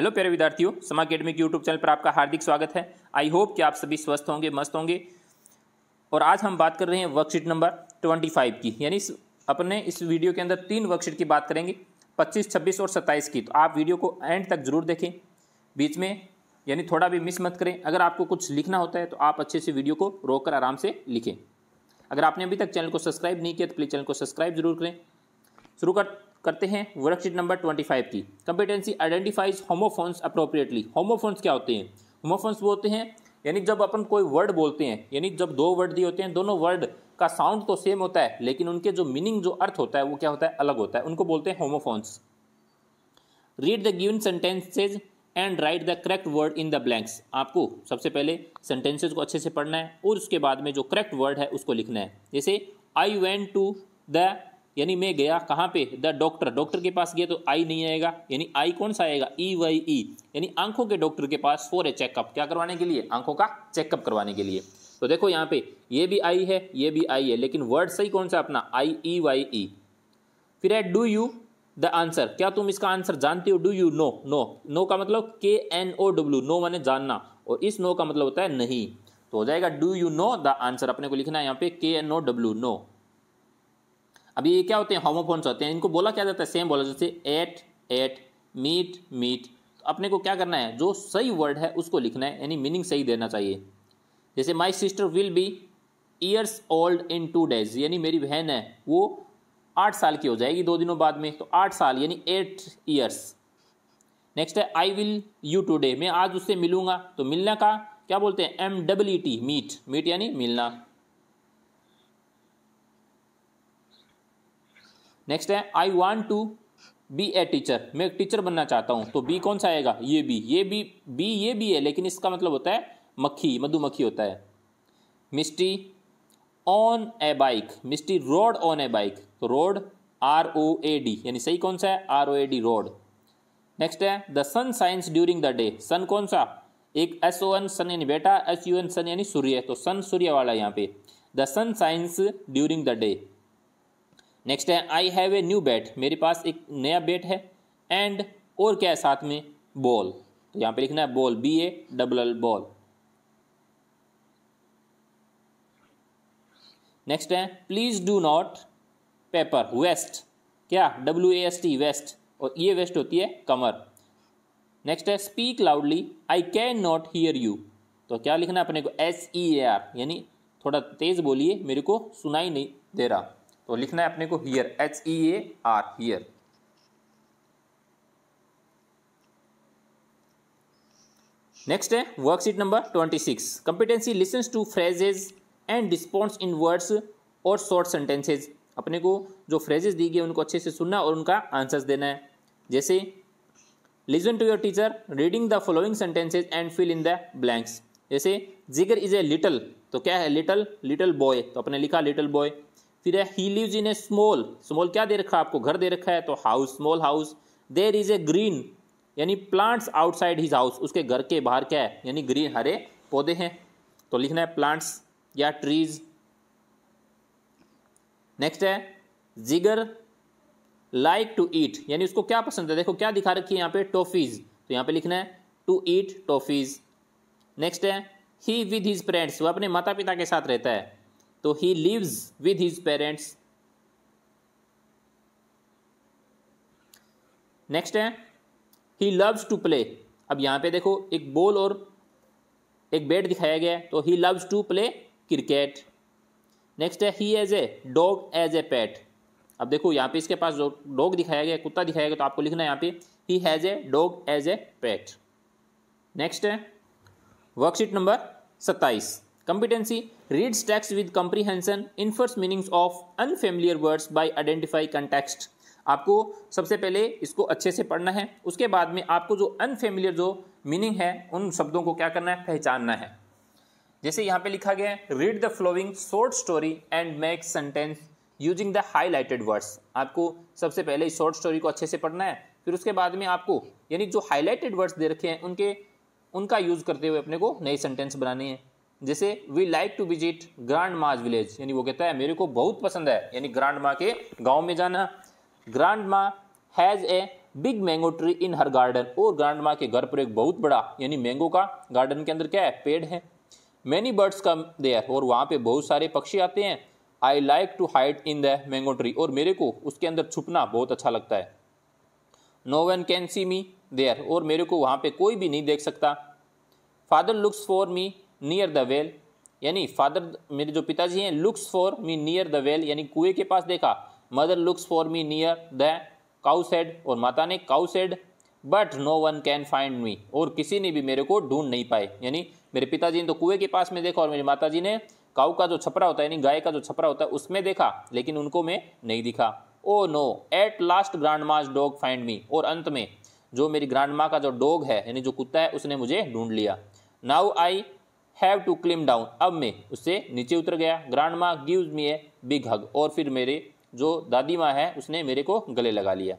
Hello प्यारे विद्यार्थियों समा अकेडमी के यूट्यूब चैनल पर आपका हार्दिक स्वागत है आई होप कि आप सभी स्वस्थ होंगे मस्त होंगे और आज हम बात कर रहे हैं वर्कशीट नंबर ट्वेंटी फाइव की यानी अपने इस वीडियो के अंदर तीन वर्कशीट की बात करेंगे पच्चीस छब्बीस और सत्ताईस की तो आप वीडियो को एंड तक जरूर देखें बीच में यानी थोड़ा भी मिस मत करें अगर आपको कुछ लिखना होता है तो आप अच्छे से वीडियो को रोक कर आराम से लिखें अगर आपने अभी तक चैनल को सब्सक्राइब नहीं किया तो प्लीज़ चैनल को सब्सक्राइब जरूर करें शुरू कर करते हैं वर्कशीट नंबर ट्वेंटी फाइव की competency identifies homophones appropriately homophones क्या होते हैं होमोफोन्स वो होते हैं यानी जब अपन कोई वर्ड बोलते हैं यानी जब दो वर्ड दिए होते हैं दोनों वर्ड का साउंड तो सेम होता है लेकिन उनके जो मीनिंग जो अर्थ होता है वो क्या होता है अलग होता है उनको बोलते हैं homophones read the given sentences and write the correct word in the blanks आपको सबसे पहले सेंटेंसेज को अच्छे से पढ़ना है और उसके बाद में जो करेक्ट वर्ड है उसको लिखना है जैसे आई वेंट टू द यानी मैं गया कहाँ पे द डॉक्टर डॉक्टर के पास गया तो आई नहीं आएगा यानी आई कौन सा आएगा ई वाई ई यानी आंखों के डॉक्टर के पास फॉर ए चेकअप क्या करवाने के लिए आंखों का चेकअप करवाने के लिए तो देखो यहाँ पे ये भी आई है ये भी आई है लेकिन वर्ड सही कौन सा अपना आई ई वाई ई फिर है डू यू द आंसर क्या तुम इसका आंसर जानते हो do you know know no का मतलब के एन ओ डब्ल्यू नो मैंने जानना और इस नो का मतलब होता है नहीं तो हो जाएगा do you know the answer अपने को लिखना है यहाँ पे के एन ओ डब्ल्यू नो अभी ये क्या होते हैं होमोफोन्स होते हैं इनको बोला क्या जाता है सेम बोला जैसे एट एट मीट मीट तो अपने को क्या करना है जो सही वर्ड है उसको लिखना है यानी मीनिंग सही देना चाहिए जैसे my sister will be years old in two days यानी मेरी बहन है वो आठ साल की हो जाएगी दो दिनों बाद में तो आठ साल यानी एट ईयर्स नेक्स्ट है आई विल यू टूडे मैं आज उससे मिलूंगा तो मिलना का क्या बोलते हैं M W T meet meet यानी मिलना नेक्स्ट है I want to be a teacher मैं एक टीचर बनना चाहता हूँ तो बी कौन सा आएगा ये बी ये बी बी ये बी है लेकिन इसका मतलब होता है मक्खी मधुमक्खी होता है misty on a bike misty road on a bike तो road R O A D यानी सही कौन सा है R O A D road next है the sun shines during the day sun कौन सा एक एस ओ एन सन यानी बेटा एस यू एन सन यानी सूर्य तो सन सूर्य वाला यहाँ पे the sun shines during the day next है I have a new bat मेरे पास एक नया बैट है एंड और क्या है साथ में बॉल तो यहाँ पे लिखना है ball B A double L ball next है please do not paper waste क्या W A S T waste और ये वेस्ट होती है कमर नेक्स्ट है speak loudly I can not hear you तो क्या लिखना है अपने को एस ई ए आर यानी थोड़ा तेज़ बोलिए मेरे को सुनाई नहीं दे रहा तो लिखना है अपने को here H E A R here next है worksheet number twenty six competency listens to phrases and responds in words और शॉर्ट सेंटेंसेज अपने को जो फ्रेजेस दी गई उनको अच्छे से सुनना और उनका आंसर्स देना है जैसे listen to your teacher reading the following sentences and fill in the blanks जैसे जिगर इज ए लिटल तो क्या है लिटल लिटल बॉय तो अपने लिखा लिटल बॉय फिर है he lives in a small small क्या दे रखा है आपको घर दे रखा है तो house small house there is a green यानी प्लांट्स आउटसाइड हिज हाउस उसके घर के बाहर क्या है यानी ग्रीन हरे पौधे हैं तो लिखना है प्लांट्स या ट्रीज नेक्स्ट है जिगर लाइक टू ईट यानी उसको क्या पसंद है देखो क्या दिखा रखी है यहाँ पे टॉफीज तो यहाँ पे लिखना है टू ईट टॉफीज नेक्स्ट है ही विद हिज फ्रेंड्स वो अपने माता पिता के साथ रहता है तो he lives with his parents next है ही लव्स टू प्ले अब यहां पे देखो एक बॉल और एक बैट दिखाया गया तो he loves to play cricket next है he has a dog as a pet अब देखो यहां पे इसके पास जो डॉग दिखाया गया कुत्ता दिखाया गया तो आपको लिखना है यहां पे he has a dog as a pet next है वर्कशीट नंबर सत्ताईस Competency reads text with comprehension, infers meanings of unfamiliar words by identify context. आपको सबसे पहले इसको अच्छे से पढ़ना है उसके बाद में आपको जो अनफेमिलियर जो मीनिंग है उन शब्दों को क्या करना है पहचानना है जैसे यहाँ पे लिखा गया है read the following short story and make sentence using the highlighted words आपको सबसे पहले इस शॉर्ट स्टोरी को अच्छे से पढ़ना है फिर उसके बाद में आपको यानी जो हाईलाइटेड वर्ड्स दे रखे हैं उनके उनका यूज़ करते हुए अपने को नए सेंटेंस बनानी है जैसे we like to visit grandma's village यानी वो कहता है मेरे को बहुत पसंद है यानी ग्रांड माँ के गाँव में जाना grandma has a big mango tree in her garden और ग्रांड माँ के घर पर एक बहुत बड़ा यानी मैंगो का गार्डन के अंदर क्या है पेड़ है मैनी बर्ड्स कम देयर और वहाँ पे बहुत सारे पक्षी आते हैं I like to hide in the mango tree और मेरे को उसके अंदर छुपना बहुत अच्छा लगता है no one can see me there और मेरे को वहाँ पे कोई भी नहीं देख सकता father looks for me near the well यानी फादर मेरे जो पिताजी हैं looks for me near the well यानी कुएं के पास देखा mother looks for me near the cowshed और माता ने cowshed but no one can find me और किसी ने भी मेरे को ढूंढ नहीं पाए यानी मेरे पिताजी ने तो कुएं के पास में देखा और मेरी माता जी ने काऊ का जो छपरा होता है यानी गाय का जो छपरा होता है उसमें देखा लेकिन उनको मैं नहीं दिखा oh no at last grandma's dog find me और अंत में जो मेरी ग्रांड माँ का जो डॉग है यानी जो कुत्ता है उसने मुझे ढूंढ लिया now I have to climb down अब मैं उससे नीचे उतर गया ग्रांड माँ गिव मी ए बिग हग और फिर मेरे जो दादी माँ है उसने मेरे को गले लगा लिया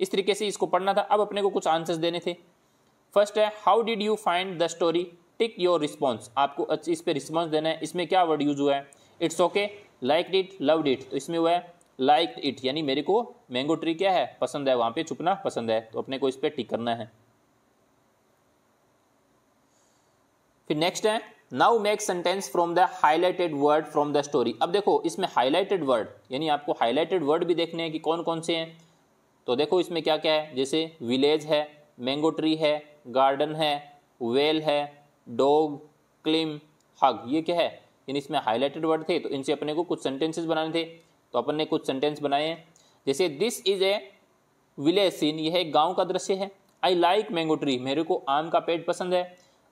इस तरीके से इसको पढ़ना था अब अपने को कुछ आंसर्स देने थे फर्स्ट है how did you find the story tick your response आपको अच्छी इस पर रिस्पॉन्स देना है इसमें क्या वर्ड यूज हुआ है it's okay like it love it तो इसमें हुआ है लाइक इट यानी मेरे को मैंगो ट्री क्या है पसंद है वहाँ पे छुपना पसंद है तो अपने को इस पर टिक करना है फिर नेक्स्ट है now make sentence from the highlighted word from the story अब देखो इसमें हाईलाइटेड वर्ड यानी आपको हाईलाइटेड वर्ड भी देखने हैं कि कौन कौन से हैं तो देखो इसमें क्या क्या है जैसे विलेज है मैंगो ट्री है गार्डन है वेल है डॉग क्लिम हग ये क्या है यानी इसमें हाईलाइटेड वर्ड थे तो इनसे अपने को कुछ सेंटेंसेस बनाने थे तो अपन ने कुछ सेंटेंस बनाए हैं जैसे this is a village scene यह एक गाँव का दृश्य है आई लाइक मैंगो ट्री मेरे को आम का पेड़ पसंद है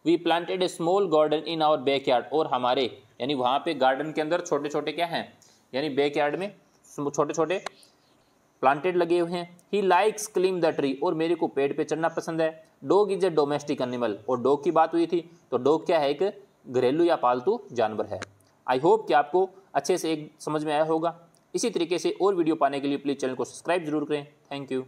we planted a small garden in our backyard और हमारे यानी वहाँ पे गार्डन के अंदर छोटे छोटे क्या हैं यानी बैक यार्ड में छोटे छोटे प्लांटेड लगे हुए हैं he likes climb the tree और मेरे को पेड़ पे चढ़ना पसंद है dog is a domestic animal और डॉग की बात हुई थी तो डॉग क्या है एक घरेलू या पालतू जानवर है आई होप कि आपको अच्छे से एक समझ में आया होगा इसी तरीके से और वीडियो पाने के लिए प्लीज़ चैनल को सब्सक्राइब जरूर करें थैंक यू